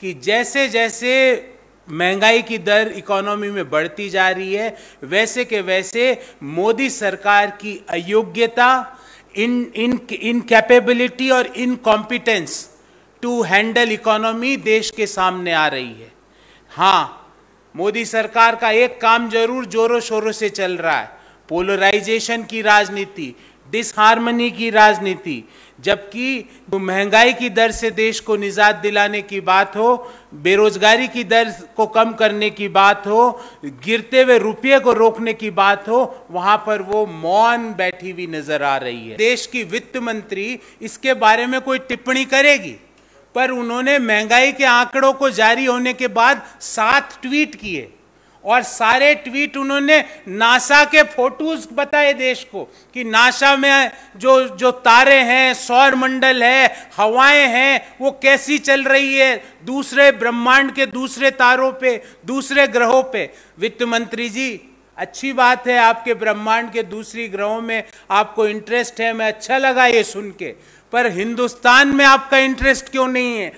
कि जैसे जैसे महंगाई की दर इकोनॉमी में बढ़ती जा रही है वैसे के वैसे मोदी सरकार की अयोग्यता इन इन इनकेपेबिलिटी और इनकॉम्पिटेंस टू हैंडल इकोनॉमी देश के सामने आ रही है हाँ मोदी सरकार का एक काम जरूर जोरों शोरों से चल रहा है पोलराइजेशन की राजनीति डिसहारमनी की राजनीति जबकि महंगाई की दर से देश को निजात दिलाने की बात हो बेरोजगारी की दर को कम करने की बात हो गिरते हुए रुपये को रोकने की बात हो वहाँ पर वो मौन बैठी हुई नजर आ रही है देश की वित्त मंत्री इसके बारे में कोई टिप्पणी करेगी पर उन्होंने महंगाई के आंकड़ों को जारी होने के बाद सात ट्वीट किए और सारे ट्वीट उन्होंने नासा के फोटोज बताए देश को कि नासा में जो जो तारे हैं सौर मंडल है हवाएं हैं वो कैसी चल रही है दूसरे ब्रह्मांड के दूसरे तारों पे दूसरे ग्रहों पे वित्त मंत्री जी अच्छी बात है आपके ब्रह्मांड के दूसरी ग्रहों में आपको इंटरेस्ट है मैं अच्छा लगा ये सुन के पर हिंदुस्तान में आपका इंटरेस्ट क्यों नहीं है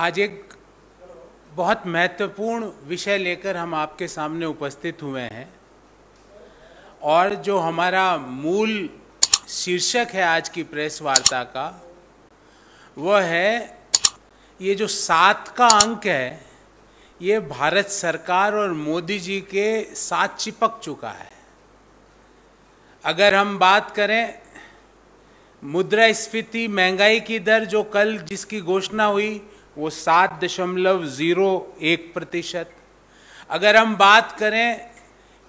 आज एक बहुत महत्वपूर्ण विषय लेकर हम आपके सामने उपस्थित हुए हैं और जो हमारा मूल शीर्षक है आज की प्रेस वार्ता का वह है ये जो सात का अंक है ये भारत सरकार और मोदी जी के साथ चिपक चुका है अगर हम बात करें मुद्रा स्फीति महंगाई की दर जो कल जिसकी घोषणा हुई वो सात दशमलव ज़ीरो एक प्रतिशत अगर हम बात करें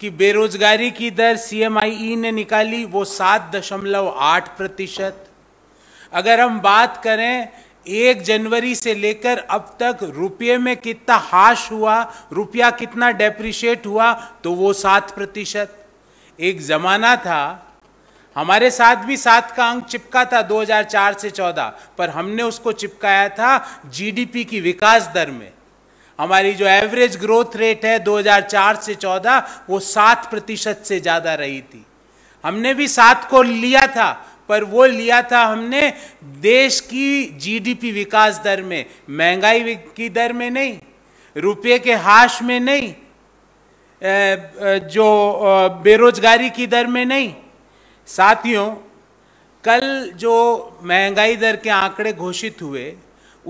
कि बेरोजगारी की दर सी e ने निकाली वो सात दशमलव आठ प्रतिशत अगर हम बात करें एक जनवरी से लेकर अब तक रुपये में कितना हाश हुआ रुपया कितना डेप्रिशिएट हुआ तो वो सात प्रतिशत एक ज़माना था हमारे साथ भी सात का अंक चिपका था 2004 से 14 पर हमने उसको चिपकाया था जीडीपी की विकास दर में हमारी जो एवरेज ग्रोथ रेट है 2004 से 14 वो सात प्रतिशत से ज़्यादा रही थी हमने भी सात को लिया था पर वो लिया था हमने देश की जीडीपी विकास दर में महंगाई की दर में नहीं रुपये के हाश में नहीं जो बेरोजगारी की दर में नहीं साथियों कल जो महंगाई दर के आंकड़े घोषित हुए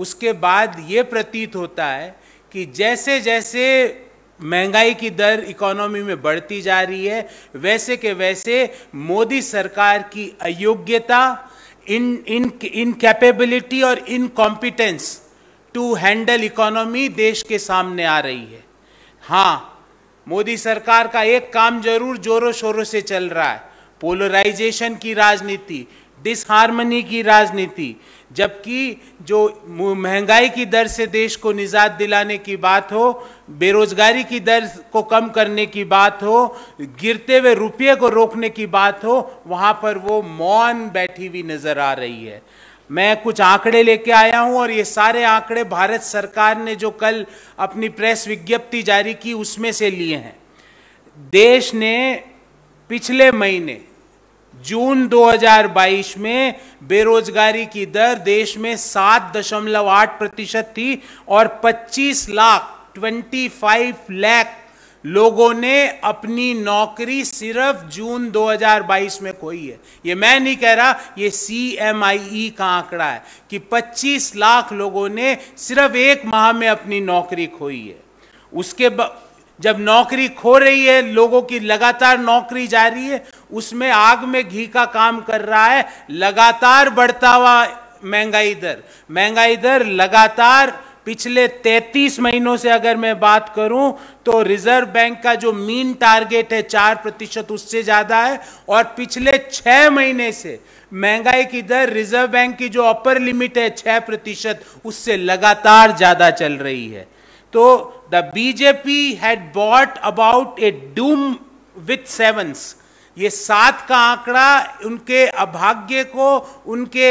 उसके बाद ये प्रतीत होता है कि जैसे जैसे महंगाई की दर इकोनॉमी में बढ़ती जा रही है वैसे के वैसे मोदी सरकार की अयोग्यता इन इन इनकेपेबिलिटी और इनकॉम्पिटेंस टू हैंडल इकोनॉमी देश के सामने आ रही है हाँ मोदी सरकार का एक काम जरूर जोरों शोरों से चल रहा है पोलराइजेशन की राजनीति डिसहारमनी की राजनीति जबकि जो महंगाई की दर से देश को निजात दिलाने की बात हो बेरोजगारी की दर को कम करने की बात हो गिरते हुए रुपये को रोकने की बात हो वहाँ पर वो मौन बैठी हुई नज़र आ रही है मैं कुछ आंकड़े लेके आया हूं और ये सारे आंकड़े भारत सरकार ने जो कल अपनी प्रेस विज्ञप्ति जारी की उसमें से लिए हैं देश ने पिछले महीने जून 2022 में बेरोजगारी की दर देश में सात दशमलव आठ प्रतिशत थी और 25 लाख 25 लाख लोगों ने अपनी नौकरी सिर्फ जून 2022 में खोई है ये मैं नहीं कह रहा ये सी एम आई ई का आंकड़ा है कि 25 लाख लोगों ने सिर्फ एक माह में अपनी नौकरी खोई है उसके जब नौकरी खो रही है लोगों की लगातार नौकरी जा रही है उसमें आग में घी का काम कर रहा है लगातार बढ़ता हुआ महंगाई दर महंगाई दर लगातार पिछले 33 महीनों से अगर मैं बात करूं तो रिजर्व बैंक का जो मीन टारगेट है चार प्रतिशत उससे ज़्यादा है और पिछले छः महीने से महंगाई की दर रिजर्व बैंक की जो अपर लिमिट है छः प्रतिशत उससे लगातार ज़्यादा चल रही है तो the BJP had bought about a doom with sevens ये सात का आंकड़ा उनके अभाग्य को उनके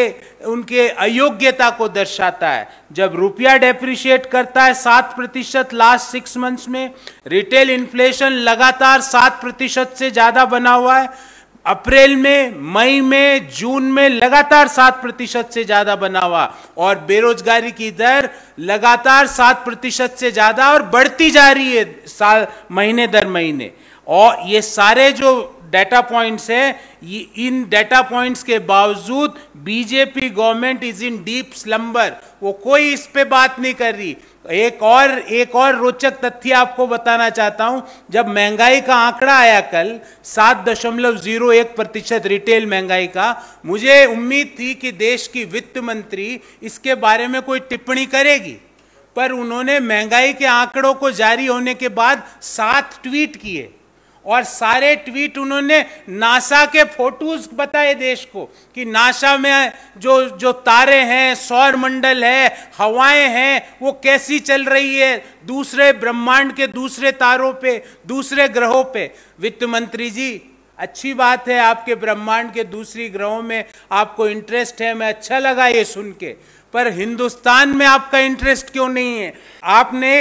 उनके अयोग्यता को दर्शाता है जब रुपया डेप्रिशिएट करता है सात प्रतिशत लास्ट सिक्स मंथ्स में रिटेल इन्फ्लेशन लगातार सात प्रतिशत से ज़्यादा बना हुआ है अप्रैल में मई में जून में लगातार सात प्रतिशत से ज्यादा बना हुआ और बेरोजगारी की दर लगातार सात प्रतिशत से ज्यादा और बढ़ती जा रही है साल महीने दर महीने और ये सारे जो डेटा पॉइंट्स है इन डेटा पॉइंट्स के बावजूद BJP government is in deep slumber वो कोई इस पे बात नहीं कर रही एक और एक और रोचक तथ्य आपको बताना चाहता हूं जब महंगाई का आंकड़ा आया कल सात दशमलव जीरो एक प्रतिशत रिटेल महंगाई का मुझे उम्मीद थी कि देश की वित्त मंत्री इसके बारे में कोई टिप्पणी करेगी पर उन्होंने महंगाई के आंकड़ों को जारी होने के बाद सात ट्वीट किए और सारे ट्वीट उन्होंने नासा के फोटोज बताए देश को कि नासा में जो जो तारे हैं सौर मंडल है हवाएं हैं वो कैसी चल रही है दूसरे ब्रह्मांड के दूसरे तारों पे दूसरे ग्रहों पे वित्त मंत्री जी अच्छी बात है आपके ब्रह्मांड के दूसरी ग्रहों में आपको इंटरेस्ट है मैं अच्छा लगा ये सुन के पर हिंदुस्तान में आपका इंटरेस्ट क्यों नहीं है आपने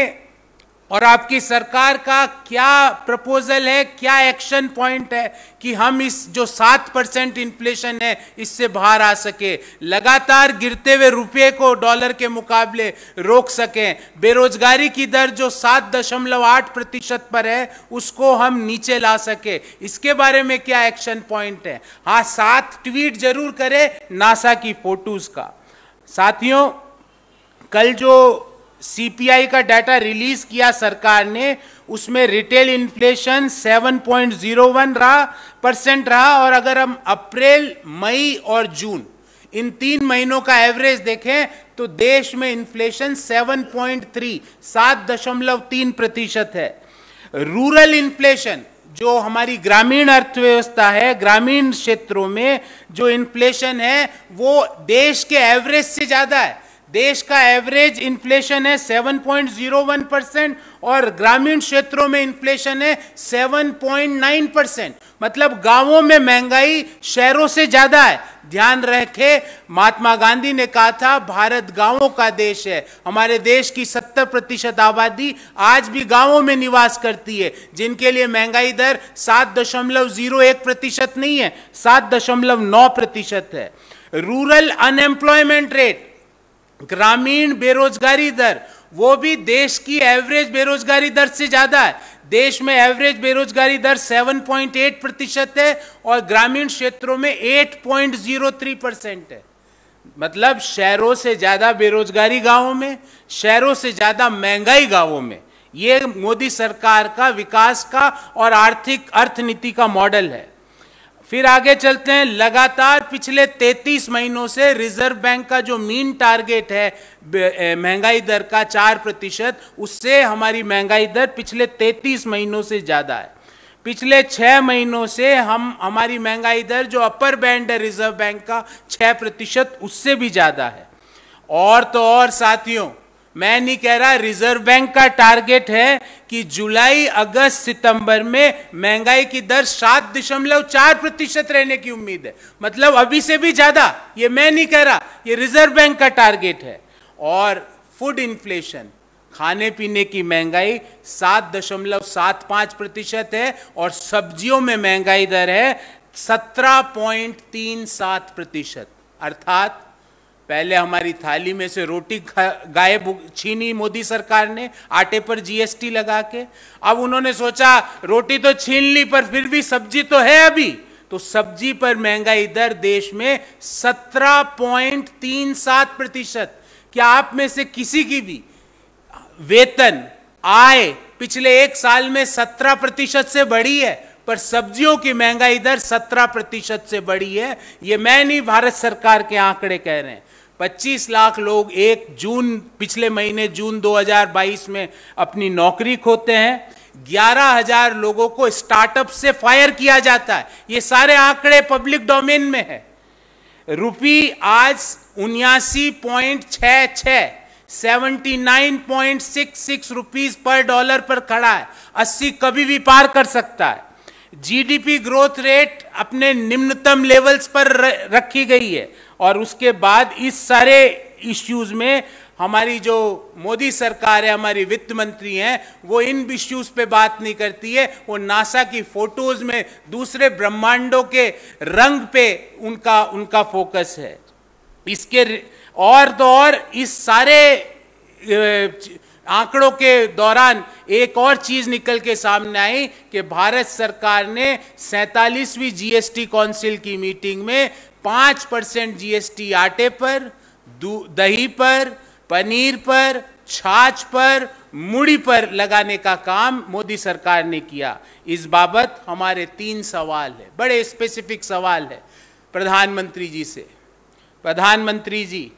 और आपकी सरकार का क्या प्रपोजल है क्या एक्शन पॉइंट है कि हम इस जो सात परसेंट इन्फ्लेशन है इससे बाहर आ सके लगातार गिरते हुए रुपये को डॉलर के मुकाबले रोक सकें बेरोजगारी की दर जो सात दशमलव आठ प्रतिशत पर है उसको हम नीचे ला सके इसके बारे में क्या एक्शन पॉइंट है हाँ सात ट्वीट जरूर करें नासा की फोटोज़ का साथियों कल जो सीपीआई का डाटा रिलीज किया सरकार ने उसमें रिटेल इन्फ्लेशन 7.01 रहा परसेंट रहा और अगर हम अप्रैल मई और जून इन तीन महीनों का एवरेज देखें तो देश में इन्फ्लेशन 7.3 सात दशमलव तीन प्रतिशत है रूरल इन्फ्लेशन जो हमारी ग्रामीण अर्थव्यवस्था है ग्रामीण क्षेत्रों में जो इन्फ्लेशन है वो देश के एवरेज से ज़्यादा है देश का एवरेज इन्फ्लेशन है 7.01 परसेंट और ग्रामीण क्षेत्रों में इन्फ्लेशन है 7.9 परसेंट मतलब गांवों में महंगाई शहरों से ज़्यादा है ध्यान रखे महात्मा गांधी ने कहा था भारत गांवों का देश है हमारे देश की 70 प्रतिशत आबादी आज भी गांवों में निवास करती है जिनके लिए महंगाई दर सात दशमलव जीरो एक प्रतिशत नहीं है सात दशमलव नौ प्रतिशत है रूरल अनएम्प्लॉयमेंट रेट ग्रामीण बेरोजगारी दर वो भी देश की एवरेज बेरोजगारी दर से ज़्यादा है देश में एवरेज बेरोजगारी दर 7.8 प्रतिशत है और ग्रामीण क्षेत्रों में 8.03 परसेंट है मतलब शहरों से ज़्यादा बेरोजगारी गांवों में शहरों से ज़्यादा महंगाई गांवों में ये मोदी सरकार का विकास का और आर्थिक अर्थनीति का मॉडल है फिर आगे चलते हैं लगातार पिछले 33 महीनों से रिजर्व बैंक का जो मीन टारगेट है महंगाई दर का चार प्रतिशत उससे हमारी महंगाई दर पिछले 33 महीनों से ज़्यादा है पिछले छः महीनों से हम हमारी महंगाई दर जो अपर बैंड है रिजर्व बैंक का छः प्रतिशत उससे भी ज़्यादा है और तो और साथियों मैं नहीं कह रहा रिजर्व बैंक का टारगेट है कि जुलाई अगस्त सितंबर में महंगाई की दर सात दशमलव चार प्रतिशत रहने की उम्मीद है मतलब अभी से भी ज्यादा ये मैं नहीं कह रहा ये रिजर्व बैंक का टारगेट है और फूड इन्फ्लेशन खाने पीने की महंगाई सात दशमलव सात पांच प्रतिशत है और सब्जियों में महंगाई दर है सत्रह पॉइंट तीन सात प्रतिशत अर्थात पहले हमारी थाली में से रोटी गायब छीनी मोदी सरकार ने आटे पर जीएसटी लगा के अब उन्होंने सोचा रोटी तो छीन ली पर फिर भी सब्जी तो है अभी तो सब्जी पर महंगाई दर देश में सत्रह पॉइंट तीन सात प्रतिशत क्या आप में से किसी की भी वेतन आय पिछले एक साल में सत्रह प्रतिशत से बढ़ी है पर सब्जियों की महंगाई दर सत्रह प्रतिशत से बढ़ी है ये मैं नहीं भारत सरकार के आंकड़े कह रहे हैं 25 लाख लोग एक जून पिछले महीने जून 2022 में अपनी नौकरी खोते हैं ग्यारह हजार लोगों को स्टार्टअप से फायर किया जाता है ये सारे आंकड़े पब्लिक डोमेन में है रुपी आज उन्यासी पॉइंट छह छः seventy nine point six six rupees पर डॉलर पर खड़ा है अस्सी कभी भी पार कर सकता है जीडीपी ग्रोथ रेट अपने निम्नतम लेवल्स पर रखी गई है और उसके बाद इस सारे इश्यूज में हमारी जो मोदी सरकार है हमारी वित्त मंत्री हैं वो इन इश्यूज पे बात नहीं करती है वो नासा की फोटोज में दूसरे ब्रह्मांडों के रंग पे उनका उनका फोकस है इसके और तो और इस सारे आंकड़ों के दौरान एक और चीज निकल के सामने आई कि भारत सरकार ने सैतालीसवीं जीएसटी काउंसिल की मीटिंग में पांच परसेंट जीएसटी आटे पर दही पर पनीर पर छाछ पर मुड़ी पर लगाने का काम मोदी सरकार ने किया इस बाबत हमारे तीन सवाल है बड़े स्पेसिफिक सवाल है प्रधानमंत्री जी से प्रधानमंत्री जी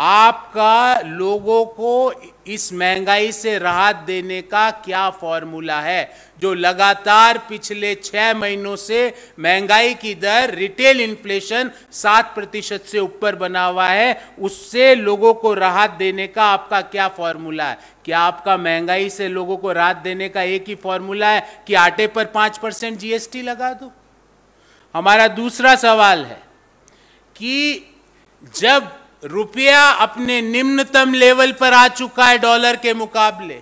आपका लोगों को इस महंगाई से राहत देने का क्या फॉर्मूला है जो लगातार पिछले छः महीनों से महंगाई की दर रिटेल इन्फ्लेशन सात प्रतिशत से ऊपर बना हुआ है उससे लोगों को राहत देने का आपका क्या फॉर्मूला है क्या आपका महंगाई से लोगों को राहत देने का एक ही फॉर्मूला है कि आटे पर पाँच परसेंट जीएसटी लगा दो हमारा दूसरा सवाल है कि जब रुपया अपने निम्नतम लेवल पर आ चुका है डॉलर के मुकाबले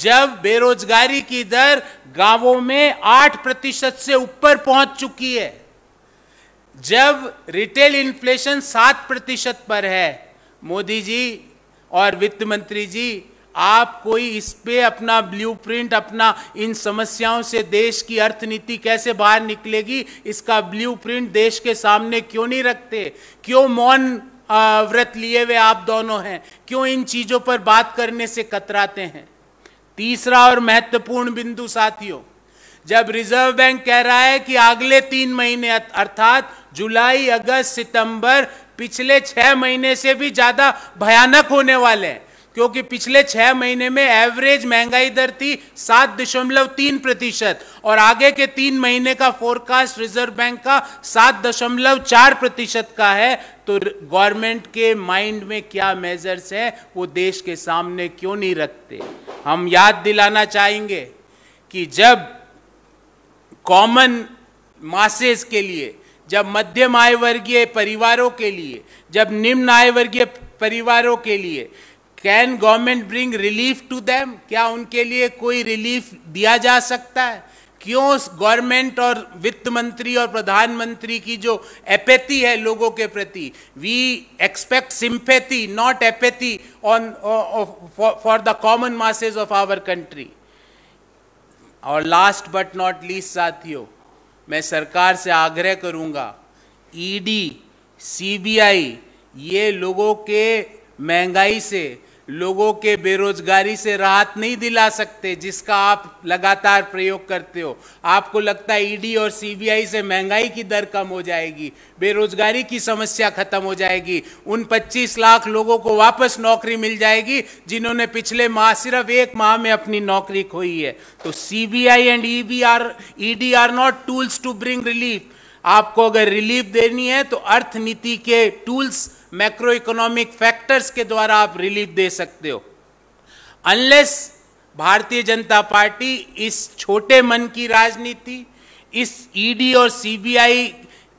जब बेरोजगारी की दर गांवों में आठ प्रतिशत से ऊपर पहुंच चुकी है जब रिटेल इन्फ्लेशन सात प्रतिशत पर है मोदी जी और वित्त मंत्री जी आप कोई इस पे अपना ब्लूप्रिंट अपना इन समस्याओं से देश की अर्थनीति कैसे बाहर निकलेगी इसका ब्लूप्रिंट देश के सामने क्यों नहीं रखते क्यों मौन व्रत लिए हुए आप दोनों हैं क्यों इन चीज़ों पर बात करने से कतराते हैं तीसरा और महत्वपूर्ण बिंदु साथियों जब रिजर्व बैंक कह रहा है कि अगले तीन महीने अर्थात जुलाई अगस्त सितंबर पिछले छह महीने से भी ज़्यादा भयानक होने वाले हैं क्योंकि पिछले छह महीने में एवरेज महंगाई दर थी सात दशमलव तीन प्रतिशत और आगे के तीन महीने का फोरकास्ट रिजर्व बैंक का सात दशमलव चार प्रतिशत का है तो गवर्नमेंट के माइंड में क्या मेजर्स हैं वो देश के सामने क्यों नहीं रखते हम याद दिलाना चाहेंगे कि जब कॉमन मासेस के लिए जब मध्यम आय वर्गीय परिवारों के लिए जब निम्न आय वर्गीय परिवारों के लिए can government bring relief to them क्या उनके लिए कोई रिलीफ दिया जा सकता है क्यों गवर्नमेंट और वित्त मंत्री और प्रधानमंत्री की जो एपैथी है लोगों के प्रति we expect sympathy not apathy on for the common masses of our country और लास्ट बट नॉट लीस्ट साथियों मैं सरकार से आग्रह करूंगा ईडी e सीबीआई ये लोगों के महंगाई से लोगों के बेरोजगारी से राहत नहीं दिला सकते जिसका आप लगातार प्रयोग करते हो आपको लगता है ईडी e और सीबीआई से महंगाई की दर कम हो जाएगी बेरोजगारी की समस्या खत्म हो जाएगी उन 25 लाख लोगों को वापस नौकरी मिल जाएगी जिन्होंने पिछले माह सिर्फ एक माह में अपनी नौकरी खोई है तो CBI and EB are ED are not tools to bring relief आपको अगर रिलीफ देनी है तो अर्थनीति के टूल्स मैक्रो इकोनॉमिक फैक्टर्स के द्वारा आप रिलीफ दे सकते हो अनलेस भारतीय जनता पार्टी इस छोटे मन की राजनीति इस ईडी e और सीबीआई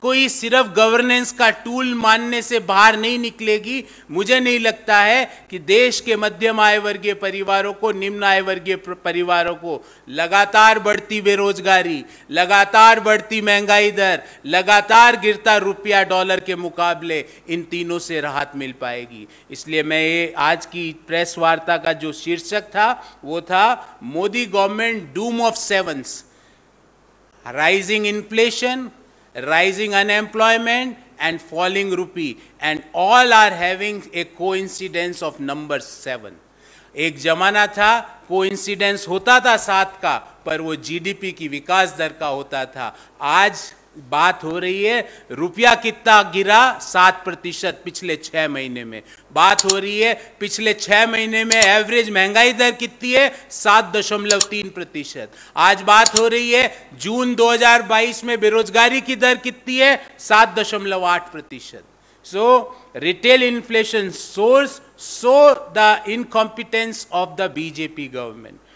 कोई सिर्फ गवर्नेंस का टूल मानने से बाहर नहीं निकलेगी मुझे नहीं लगता है कि देश के मध्यम आय वर्गीय परिवारों को निम्न आय वर्गीय परिवारों को लगातार बढ़ती बेरोजगारी लगातार बढ़ती महंगाई दर लगातार गिरता रुपया डॉलर के मुकाबले इन तीनों से राहत मिल पाएगी इसलिए मैं ये आज की प्रेस वार्ता का जो शीर्षक था वो था Modi government doom of sevens rising inflation rising unemployment and falling rupee and all are having a coincidence of number 7 ek zamana tha coincidence hota tha 7 ka पर वो जीडीपी की विकास दर का होता था आज बात हो रही है रुपया कितना गिरा सात प्रतिशत पिछले छह महीने में बात हो रही है पिछले छह महीने में एवरेज महंगाई दर कितनी है सात दशमलव तीन प्रतिशत आज बात हो रही है जून 2022 में बेरोजगारी की दर कितनी है सात दशमलव आठ प्रतिशत so retail inflation source so the incompetence of the BJP government